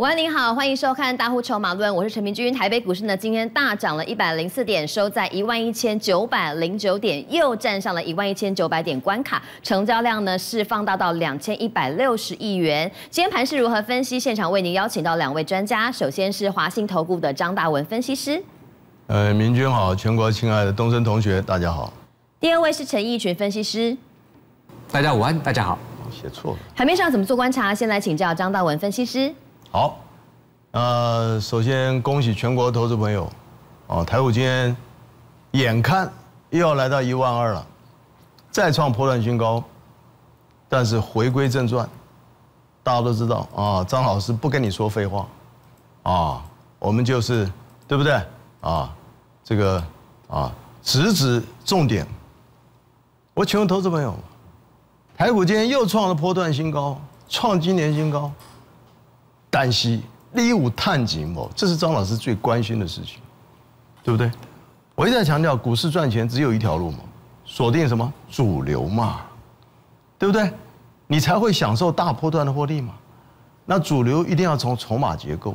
午安，您好，欢迎收看《大户筹码论》，我是陈明君。台北股市呢今天大涨了一百零四点，收在一万一千九百零九点，又站上了一万一千九百点关卡，成交量呢是放大到两千一百六十亿元。今天盘是如何分析？现场为您邀请到两位专家，首先是华信投顾的张大文分析师。呃，明君好，全国亲爱的东升同学大家好。第二位是陈义群分析师。大家午安，大家好。写错了。海面上怎么做观察？先来请教张大文分析师。好，呃，首先恭喜全国投资朋友，哦，台股今天眼看又要来到一万二了，再创破断新高，但是回归正传，大家都知道啊，张老师不跟你说废话，啊，我们就是对不对啊？这个啊，直指重点，我请问投资朋友，台股今天又创了破断新高，创今年新高。但心利五探景哦，这是张老师最关心的事情，对不对？我一再强调，股市赚钱只有一条路嘛，锁定什么主流嘛，对不对？你才会享受大波段的获利嘛。那主流一定要从筹码结构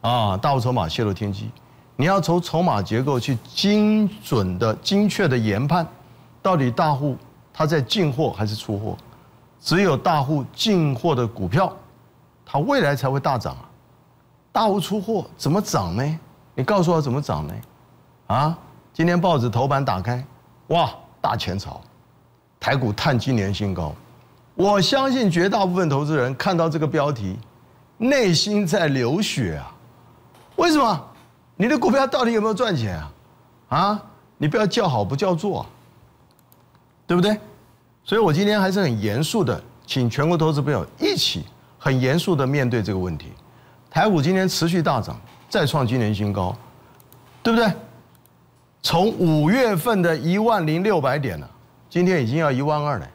啊，大户筹码泄露天机，你要从筹码结构去精准的、精确的研判，到底大户他在进货还是出货？只有大户进货的股票。它未来才会大涨啊，大户出货怎么涨呢？你告诉我怎么涨呢？啊，今天报纸头版打开，哇，大钱潮，台股探今年新高，我相信绝大部分投资人看到这个标题，内心在流血啊！为什么？你的股票到底有没有赚钱啊？啊，你不要叫好不叫座，对不对？所以我今天还是很严肃的，请全国投资朋友一起。很严肃的面对这个问题，台股今天持续大涨，再创今年新高，对不对？从五月份的一万零六百点呢，今天已经要一万二了，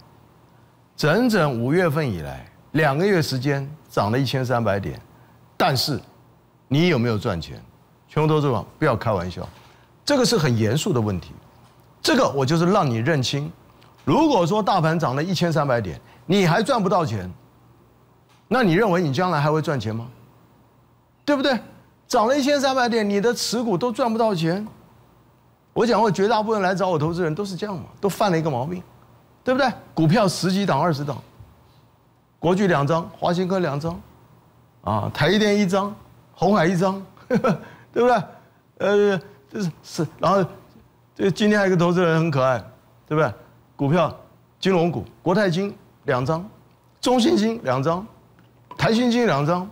整整五月份以来，两个月时间涨了一千三百点，但是你有没有赚钱？全国投资网不要开玩笑，这个是很严肃的问题，这个我就是让你认清，如果说大盘涨了一千三百点，你还赚不到钱。那你认为你将来还会赚钱吗？对不对？涨了一千三百点，你的持股都赚不到钱。我讲过，绝大部分来找我投资人都是这样嘛，都犯了一个毛病，对不对？股票十几档、二十档，国巨两张，华兴科两张，啊，台电一张，红海一张，对不对？呃，这是是，然后这今天还有一个投资人很可爱，对不对？股票金融股，国泰金两张，中信金两张。台新金两张，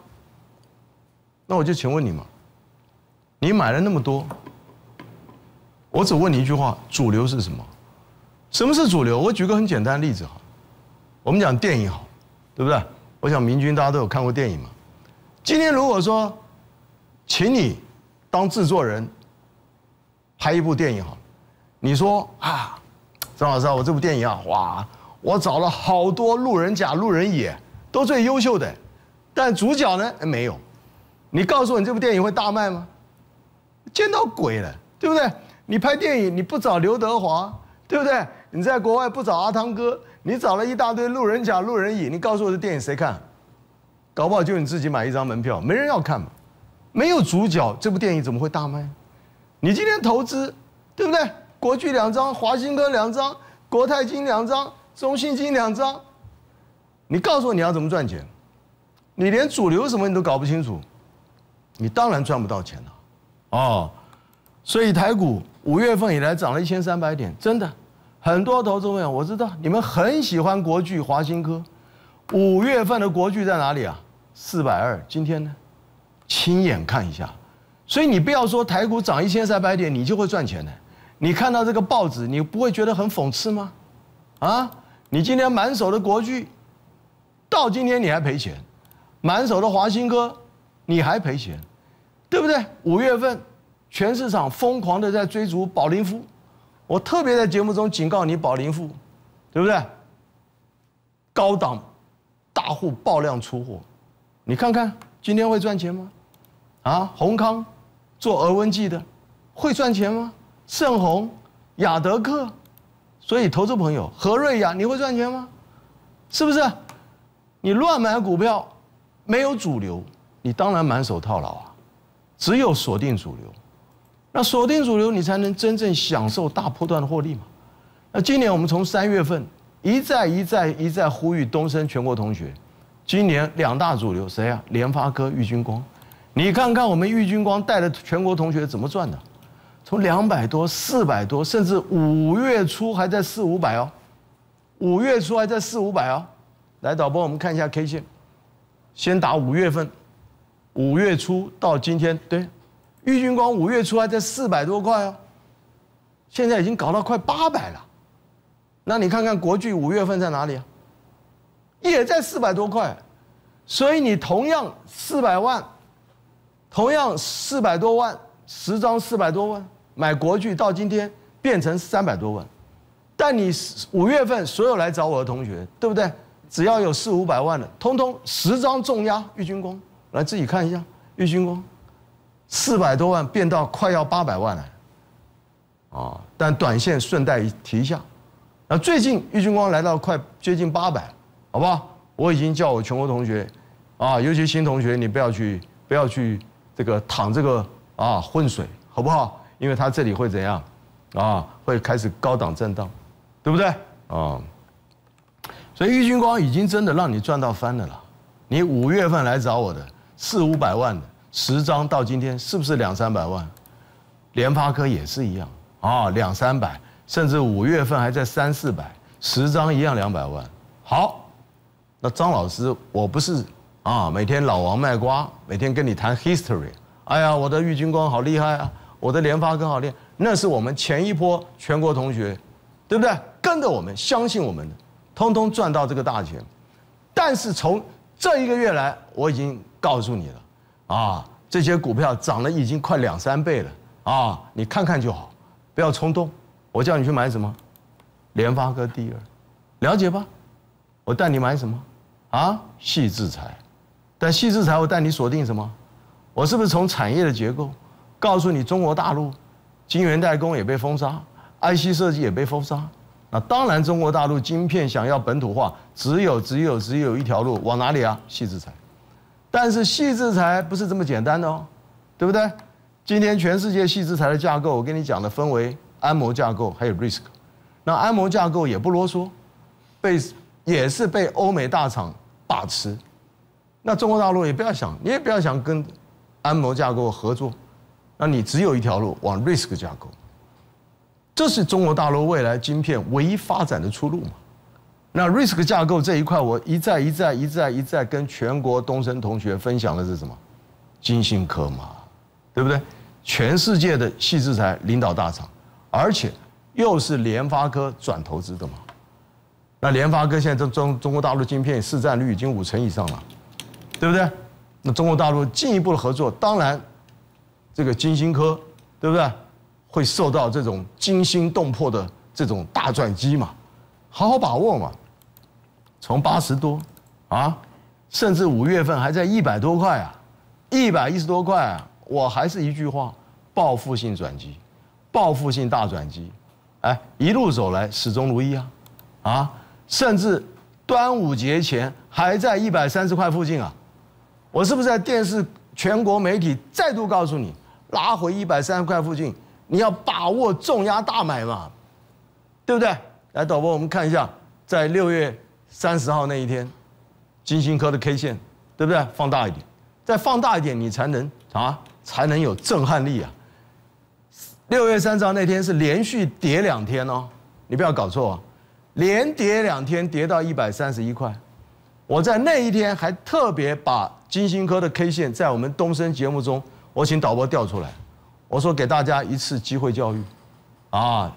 那我就请问你嘛，你买了那么多，我只问你一句话：主流是什么？什么是主流？我举个很简单的例子哈，我们讲电影好，对不对？我想明君大家都有看过电影嘛。今天如果说，请你当制作人拍一部电影好，你说啊，张老师啊，我这部电影啊，哇，我找了好多路人甲、路人乙，都最优秀的。但主角呢？没有。你告诉我，你这部电影会大卖吗？见到鬼了，对不对？你拍电影你不找刘德华，对不对？你在国外不找阿汤哥，你找了一大堆路人甲、路人乙，你告诉我这电影谁看？搞不好就你自己买一张门票，没人要看嘛。没有主角，这部电影怎么会大卖？你今天投资，对不对？国巨两张，华新哥两张，国泰金两张，中信金两张，你告诉我你要怎么赚钱？你连主流什么你都搞不清楚，你当然赚不到钱了，哦，所以台股五月份以来涨了一千三百点，真的很多投资朋友，我知道你们很喜欢国巨、华新科，五月份的国巨在哪里啊？四百二，今天呢？亲眼看一下，所以你不要说台股涨一千三百点你就会赚钱的，你看到这个报纸你不会觉得很讽刺吗？啊，你今天满手的国巨，到今天你还赔钱。满手的华兴科，你还赔钱，对不对？五月份，全市场疯狂的在追逐宝林富，我特别在节目中警告你宝林富，对不对？高档，大户爆量出货，你看看今天会赚钱吗？啊，宏康，做额温计的，会赚钱吗？盛虹，雅德克，所以投资朋友，何瑞雅你会赚钱吗？是不是？你乱买股票。没有主流，你当然满手套牢啊！只有锁定主流，那锁定主流，你才能真正享受大波段的获利嘛。那今年我们从三月份一再一再一再呼吁东升全国同学，今年两大主流谁啊？联发科、郁军光。你看看我们郁军光带的全国同学怎么赚的？从两百多、四百多，甚至五月初还在四五百哦，五月初还在四五百哦。来导播，我们看一下 K 线。先打五月份，五月初到今天，对，郁军光五月初还在四百多块哦，现在已经搞到快八百了。那你看看国剧五月份在哪里啊？也在四百多块，所以你同样四百万，同样四百多万，十张四百多万买国剧，到今天变成三百多万。但你五月份所有来找我的同学，对不对？只要有四五百万的，通通十张重压玉军光，来自己看一下玉军光，四百多万变到快要八百万了，啊！但短线顺带提一下，那最近玉军光来到快接近八百，好不好？我已经叫我全国同学，啊，尤其新同学，你不要去不要去这个躺这个啊浑水，好不好？因为它这里会怎样，啊，会开始高档震荡，对不对啊？所以郁金光已经真的让你赚到翻的了。你五月份来找我的四五百万的十张，到今天是不是两三百万？联发科也是一样啊，两三百，甚至五月份还在三四百，十张一样两百万。好，那张老师，我不是啊，每天老王卖瓜，每天跟你谈 history。哎呀，我的郁金光好厉害啊，我的联发科好厉害，那是我们前一波全国同学，对不对？跟着我们，相信我们的。通通赚到这个大钱，但是从这一个月来，我已经告诉你了，啊，这些股票涨了已经快两三倍了，啊，你看看就好，不要冲动。我叫你去买什么？联发科第二，了解吧？我带你买什么？啊，细制裁。但细制裁，我带你锁定什么？我是不是从产业的结构告诉你中国大陆，晶圆代工也被封杀，IC 设计也被封杀。那当然，中国大陆晶片想要本土化，只有只有只有一条路，往哪里啊？细制裁。但是细制裁不是这么简单的哦，对不对？今天全世界细制裁的架构，我跟你讲的分为安摩架构还有 risk。那安摩架构也不啰嗦，被也是被欧美大厂把持。那中国大陆也不要想，你也不要想跟安摩架构合作，那你只有一条路，往 risk 架构。这是中国大陆未来晶片唯一发展的出路嘛？那 risk 架构这一块，我一再一再一再一再跟全国东升同学分享的是什么？金星科嘛，对不对？全世界的细制材领导大厂，而且又是联发科转投资的嘛。那联发科现在中中中国大陆晶片市占率已经五成以上了，对不对？那中国大陆进一步的合作，当然这个金星科，对不对？会受到这种惊心动魄的这种大转机嘛？好好把握嘛！从八十多啊，甚至五月份还在一百多块啊，一百一十多块啊！我还是一句话：报复性转机，报复性大转机！哎，一路走来始终如一啊啊！甚至端午节前还在一百三十块附近啊！我是不是在电视、全国媒体再度告诉你，拉回一百三十块附近？你要把握重压大买嘛，对不对？来导播，我们看一下，在六月三十号那一天，金星科的 K 线，对不对？放大一点，再放大一点，你才能啊，才能有震撼力啊！六月三十号那天是连续跌两天哦，你不要搞错啊，连跌两天，跌到一百三十一块。我在那一天还特别把金星科的 K 线在我们东升节目中，我请导播调出来。我说给大家一次机会教育，啊，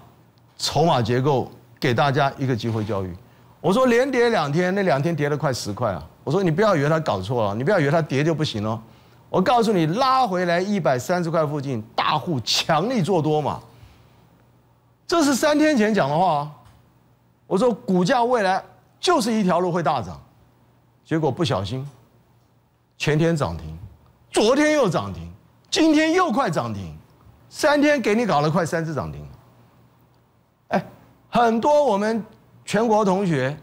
筹码结构给大家一个机会教育。我说连跌两天，那两天跌了快十块啊。我说你不要以为他搞错了，你不要以为他跌就不行了。我告诉你，拉回来一百三十块附近，大户强力做多嘛。这是三天前讲的话。我说股价未来就是一条路会大涨，结果不小心，前天涨停，昨天又涨停，今天又快涨停。三天给你搞了快三次涨停，哎，很多我们全国同学、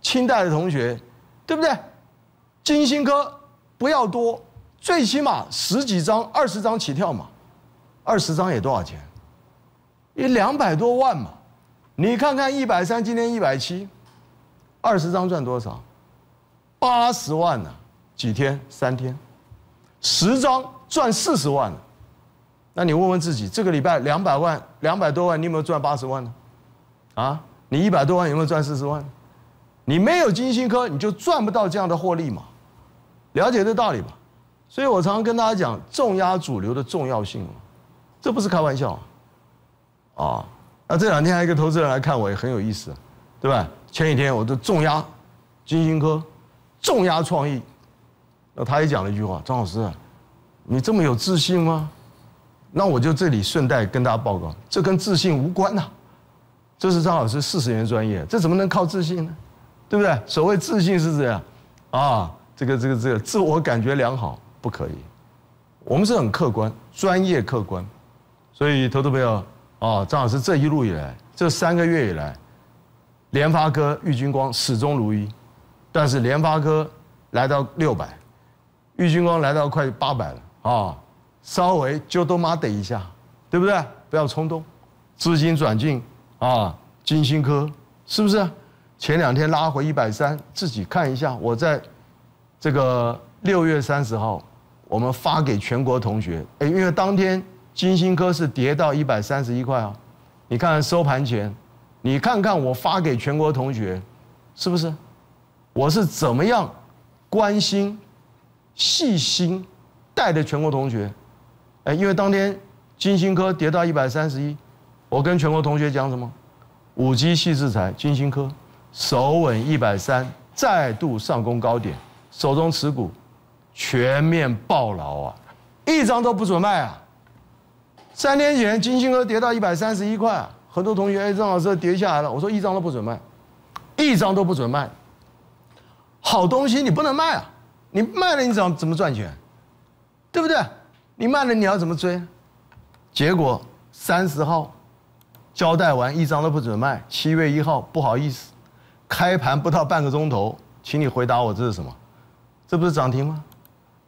清代的同学，对不对？金星科不要多，最起码十几张、二十张起跳嘛，二十张也多少钱？一两百多万嘛。你看看一百三，今天一百七，二十张赚多少？八十万呢？几天？三天，十张赚四十万了。那你问问自己，这个礼拜两百万、两百多万，你有没有赚八十万呢？啊，你一百多万有没有赚四十万？你没有金星科，你就赚不到这样的获利嘛。了解这道理吧。所以我常常跟大家讲重压主流的重要性这不是开玩笑啊。啊，那这两天还有一个投资人来看我，也很有意思，对吧？前几天我就重压金星科，重压创意，那他也讲了一句话：“张老师，你这么有自信吗？”那我就这里顺带跟大家报告，这跟自信无关呐，这是张老师四十年专业，这怎么能靠自信呢？对不对？所谓自信是这样，啊，这个这个这个自我感觉良好不可以，我们是很客观，专业客观，所以投资朋友啊，张老师这一路以来，这三个月以来，联发科、玉金光始终如一，但是联发科来到六百，玉金光来到快八百了啊。稍微就多妈等一下，对不对？不要冲动，资金转进啊，金星科是不是？前两天拉回一百三，自己看一下。我在这个六月三十号，我们发给全国同学，哎，因为当天金星科是跌到一百三十一块啊。你看收盘前，你看看我发给全国同学，是不是？我是怎么样关心、细心带的全国同学？哎，因为当天金星科跌到一百三十一，我跟全国同学讲什么？五 G 细制裁，金星科首稳一百三，再度上攻高点，手中持股全面爆牢啊，一张都不准卖啊！三天前金星科跌到一百三十一块，很多同学哎，张老师跌下来了，我说一张都不准卖，一张都不准卖，好东西你不能卖啊，你卖了你怎怎么赚钱？对不对？你卖了你要怎么追？结果三十号交代完一张都不准卖，七月一号不好意思，开盘不到半个钟头，请你回答我这是什么？这不是涨停吗？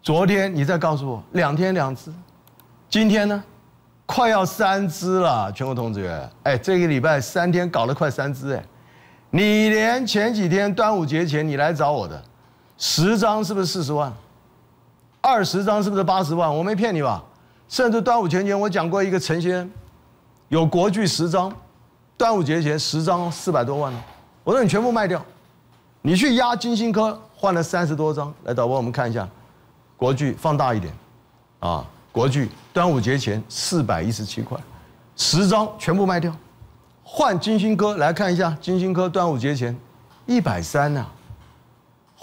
昨天你再告诉我两天两只，今天呢，快要三只了，全国同志员，哎，这个礼拜三天搞了快三只哎，你连前几天端午节前你来找我的十张是不是四十万？二十张是不是八十万？我没骗你吧。甚至端午前前，我讲过一个陈先有国剧十张，端午节前十张四百多万呢。我说你全部卖掉，你去压金星科换了三十多张。来导播，我们看一下国剧放大一点啊，国剧端午节前四百一十七块，十张全部卖掉，换金星科来看一下金星科端午节前一百三呢。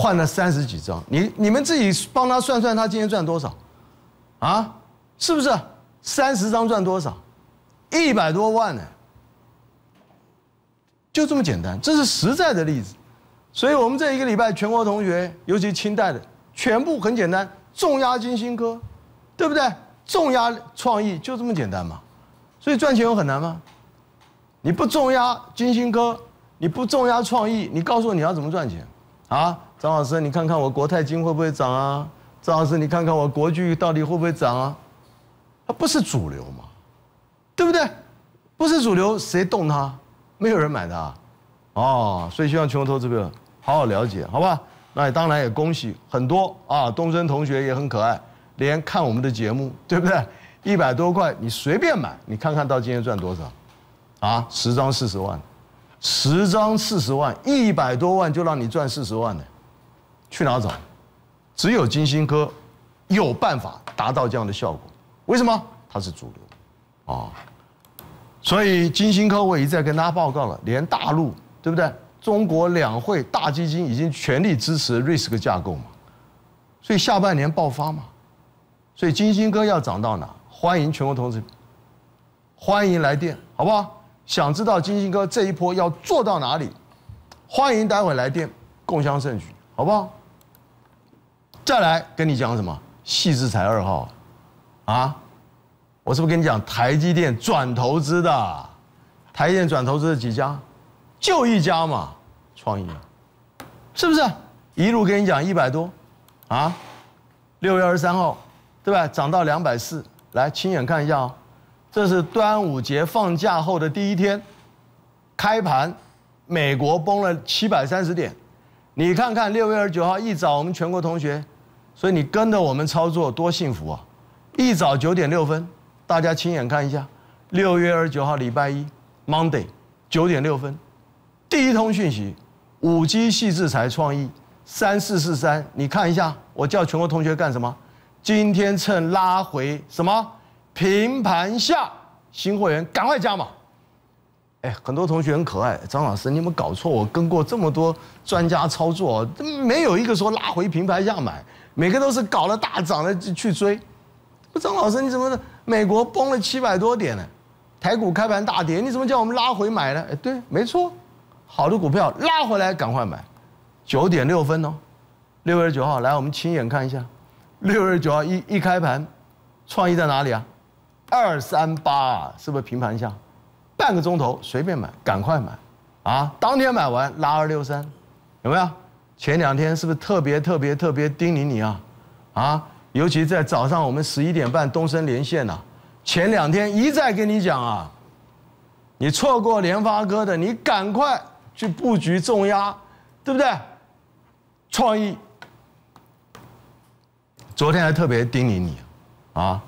换了三十几张，你你们自己帮他算算，他今天赚多少啊？是不是三十张赚多少？一百多万呢？就这么简单，这是实在的例子。所以，我们这一个礼拜，全国同学，尤其清代的，全部很简单，重压金星科，对不对？重压创意就这么简单嘛。所以赚钱有很难吗？你不重压金星科，你不重压创意，你告诉我你要怎么赚钱啊？张老师，你看看我国泰金会不会涨啊？张老师，你看看我国巨到底会不会涨啊？它不是主流嘛，对不对？不是主流，谁动它？没有人买它。哦，所以希望全国投资者好好了解，好吧？那当然也恭喜很多啊，东升同学也很可爱，连看我们的节目，对不对？一百多块你随便买，你看看到今天赚多少？啊，十张四十万，十张四十万，一百多万就让你赚四十万呢。去哪找？只有金星科有办法达到这样的效果。为什么？它是主流啊！所以金星科我一再跟大家报告了，连大陆对不对？中国两会大基金已经全力支持瑞士的架构嘛，所以下半年爆发嘛。所以金星科要涨到哪？欢迎全国同志，欢迎来电，好不好？想知道金星科这一波要做到哪里？欢迎待会来电，共享盛举，好不好？再来跟你讲什么？细志才二号，啊，我是不是跟你讲台积电转投资的？台积电转投资的几家，就一家嘛，创意，是不是？一路跟你讲一百多，啊，六月二十三号，对吧？涨到两百四，来亲眼看一下哦，这是端午节放假后的第一天，开盘，美国崩了七百三十点，你看看六月二十九号一早，我们全国同学。所以你跟着我们操作多幸福啊！一早九点六分，大家亲眼看一下，六月二十九号礼拜一，Monday，九点六分，第一通讯息，五 G 系制裁创意三四四三，你看一下，我叫全国同学干什么？今天趁拉回什么平盘下新会员赶快加码。哎，很多同学很可爱，张老师你有没有搞错？我跟过这么多专家操作，没有一个说拉回平盘下买。每个都是搞了大涨了去追，不张老师你怎么美国崩了七百多点呢？台股开盘大跌，你怎么叫我们拉回买呢？对，没错，好的股票拉回来赶快买，九点六分哦，六月九号来我们亲眼看一下，六月九号一一开盘，创意在哪里啊？二三八是不是平盘下？半个钟头随便买，赶快买啊，当天买完拉二六三，有没有？前两天是不是特别特别特别叮咛你啊，啊，尤其在早上我们十一点半东升连线啊，前两天一再跟你讲啊，你错过联发科的，你赶快去布局重压，对不对？创意，昨天还特别叮咛你，啊，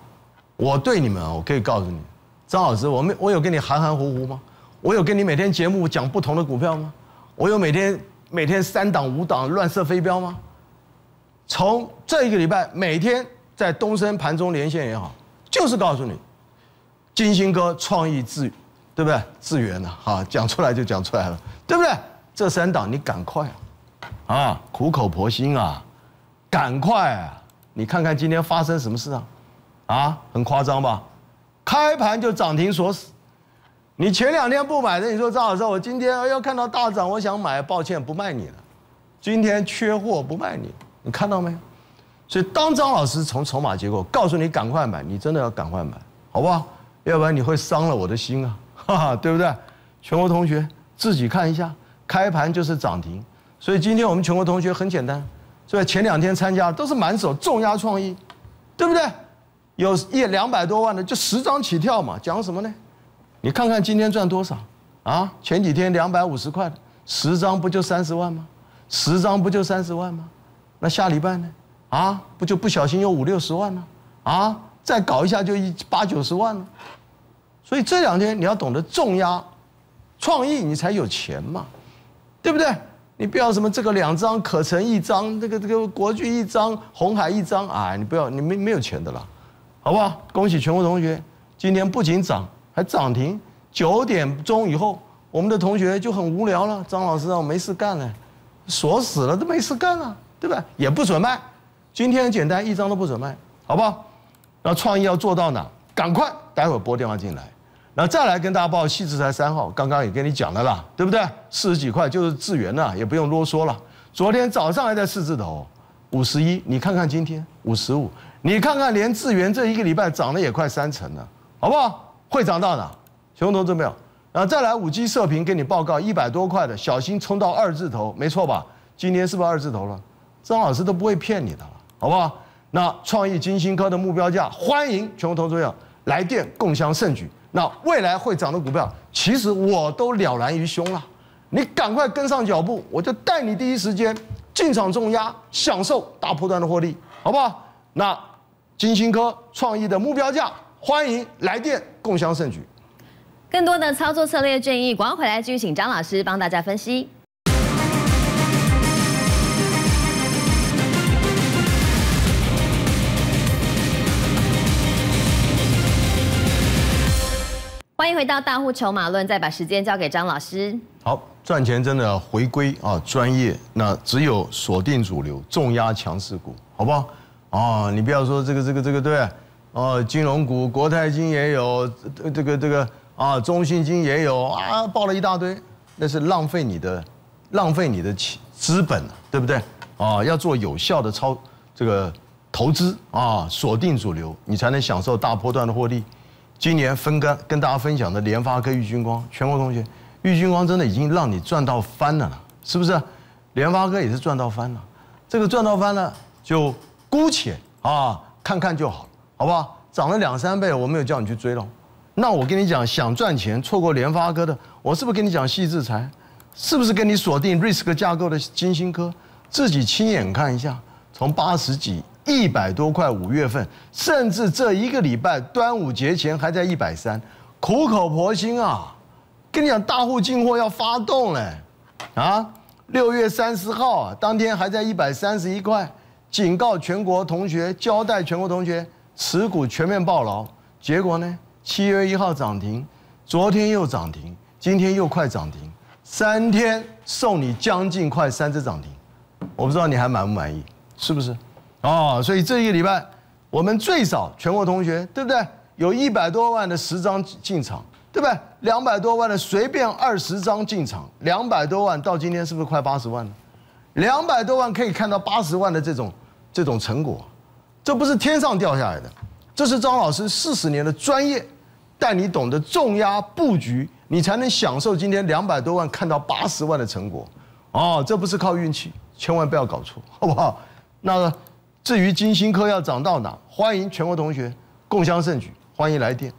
我对你们，我可以告诉你，张老师，我没我有跟你含含糊糊吗？我有跟你每天节目讲不同的股票吗？我有每天。每天三档五档乱射飞镖吗？从这一个礼拜每天在东升盘中连线也好，就是告诉你，金星哥创意自，对不对？自圆了啊，讲出来就讲出来了，对不对？这三档你赶快啊，啊，苦口婆心啊，赶快啊！你看看今天发生什么事啊？啊，很夸张吧？开盘就涨停锁死。你前两天不买的，你说张老师，我今天哎要看到大涨，我想买，抱歉不卖你了，今天缺货不卖你，你看到没？所以当张老师从筹码结构告诉你赶快买，你真的要赶快买，好不好？要不然你会伤了我的心啊，哈哈，对不对？全国同学自己看一下，开盘就是涨停，所以今天我们全国同学很简单，所以前两天参加都是满手重压创意，对不对？有一两百多万的就十张起跳嘛，讲什么呢？你看看今天赚多少啊？前几天两百五十块，十张不就三十万吗？十张不就三十万吗？那下礼拜呢？啊，不就不小心有五六十万了？啊，再搞一下就一八九十万了。所以这两天你要懂得重压，创意，你才有钱嘛，对不对？你不要什么这个两张可成一张，这个这个国剧一张，红海一张，哎，你不要，你没没有钱的啦，好不好？恭喜全国同学，今天不仅涨。还涨停。九点钟以后，我们的同学就很无聊了。张老师让我没事干了，锁死了都没事干了，对吧？也不准卖。今天简单，一张都不准卖，好不好？那创意要做到哪？赶快，待会拨电话进来。然后再来跟大家报戏志才三号，刚刚也跟你讲了啦，对不对？四十几块就是智元了，也不用啰嗦了。昨天早上还在四字头，五十一，你看看今天五十五，你看看连智元这一个礼拜涨了也快三成了，好不好？会涨到哪？全国投资没有，然后再来五 G 射频给你报告，一百多块的，小心冲到二字头，没错吧？今天是不是二字头了？张老师都不会骗你的了，好不好？那创意金星科的目标价，欢迎全国投资者来电共享胜局。那未来会涨的股票，其实我都了然于胸了，你赶快跟上脚步，我就带你第一时间进场重压，享受大波段的获利，好不好？那金星科、创意的目标价。欢迎来电，共襄盛举。更多的操作策略建议，广告回来继续，请张老师帮大家分析。欢迎回到大户筹码论，再把时间交给张老师。好，赚钱真的回归啊，专业。那只有锁定主流，重压强势股，好不好？啊，你不要说这个、这个、这个，对。哦，金融股国泰金也有，这个这个啊，中信金也有啊，爆了一大堆，那是浪费你的，浪费你的钱资本，对不对？啊，要做有效的超这个投资啊，锁定主流，你才能享受大波段的获利。今年分跟跟大家分享的联发科、玉晶光，全国同学，玉晶光真的已经让你赚到翻了了，是不是？联发科也是赚到翻了，这个赚到翻了就姑且啊看看就好。好不好？涨了两三倍，我没有叫你去追了。那我跟你讲，想赚钱错过联发科的，我是不是跟你讲细致财？是不是跟你锁定 risk 架构的金星科？自己亲眼看一下，从八十几、一百多块，五月份，甚至这一个礼拜，端午节前还在一百三，苦口婆心啊，跟你讲大户进货要发动嘞，啊，六月三十号啊，当天还在一百三十一块，警告全国同学，交代全国同学。持股全面爆牢，结果呢？七月一号涨停，昨天又涨停，今天又快涨停，三天送你将近快三只涨停，我不知道你还满不满意，是不是？哦，所以这一个礼拜，我们最少全国同学，对不对？有一百多万的十张进场，对不对？两百多万的随便二十张进场，两百多万到今天是不是快八十万了？两百多万可以看到八十万的这种这种成果。这不是天上掉下来的，这是张老师四十年的专业，带你懂得重压布局，你才能享受今天两百多万看到八十万的成果，哦，这不是靠运气，千万不要搞错，好不好？那至于金星科要涨到哪，欢迎全国同学共襄盛举，欢迎来电。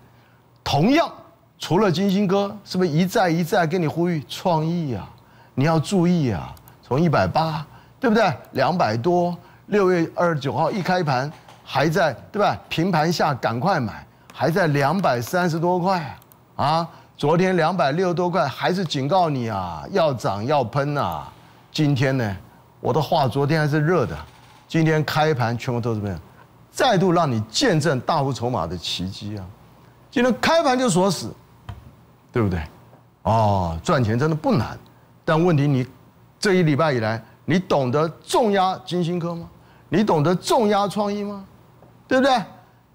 同样，除了金星科，是不是一再一再跟你呼吁创意啊？你要注意啊，从一百八，对不对？两百多。六月二十九号一开盘，还在对吧？平盘下赶快买，还在两百三十多块啊！昨天两百六十多块，还是警告你啊，要涨要喷啊！今天呢，我的话昨天还是热的，今天开盘全国都是这样，再度让你见证大幅筹码的奇迹啊！今天开盘就锁死，对不对？哦，赚钱真的不难，但问题你这一礼拜以来，你懂得重压金星科吗？你懂得重压创意吗？对不对？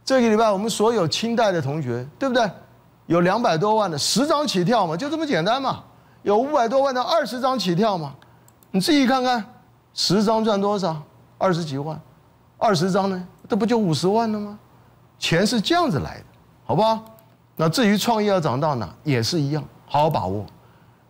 这个礼拜我们所有清代的同学，对不对？有两百多万的十张起跳嘛，就这么简单嘛。有五百多万的二十张起跳嘛，你自己看看，十张赚多少？二十几万，二十张呢？这不就五十万了吗？钱是这样子来的，好不好？那至于创业要涨到哪，也是一样，好好把握。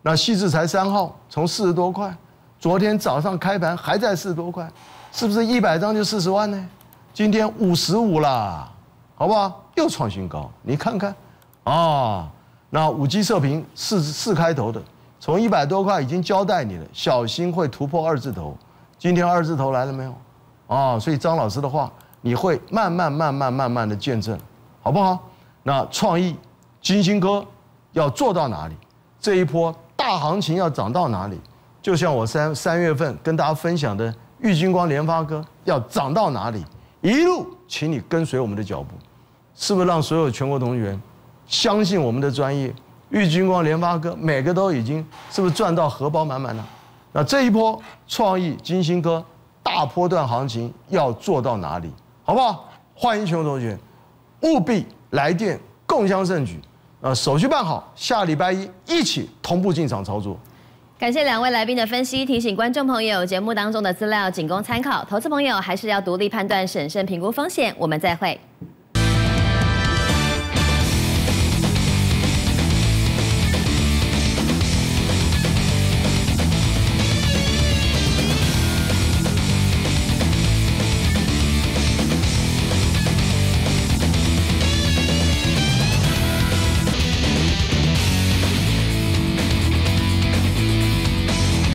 那细致才三号，从四十多块，昨天早上开盘还在四十多块。是不是一百张就四十万呢？今天五十五了，好不好？又创新高，你看看，啊，那五 G 射频四四开头的，从一百多块已经交代你了，小心会突破二字头。今天二字头来了没有？啊，所以张老师的话，你会慢慢慢慢慢慢的见证，好不好？那创意金星哥要做到哪里？这一波大行情要涨到哪里？就像我三三月份跟大家分享的。玉金光、联发科要涨到哪里？一路，请你跟随我们的脚步，是不是让所有全国同学相信我们的专业？玉金光、联发科每个都已经是不是赚到荷包满满了？那这一波创意、金星科大波段行情要做到哪里？好不好？欢迎全国同学务必来电共享盛举。啊，手续办好，下礼拜一一起同步进场操作。感谢两位来宾的分析，提醒观众朋友，节目当中的资料仅供参考，投资朋友还是要独立判断、审慎评估风险。我们再会。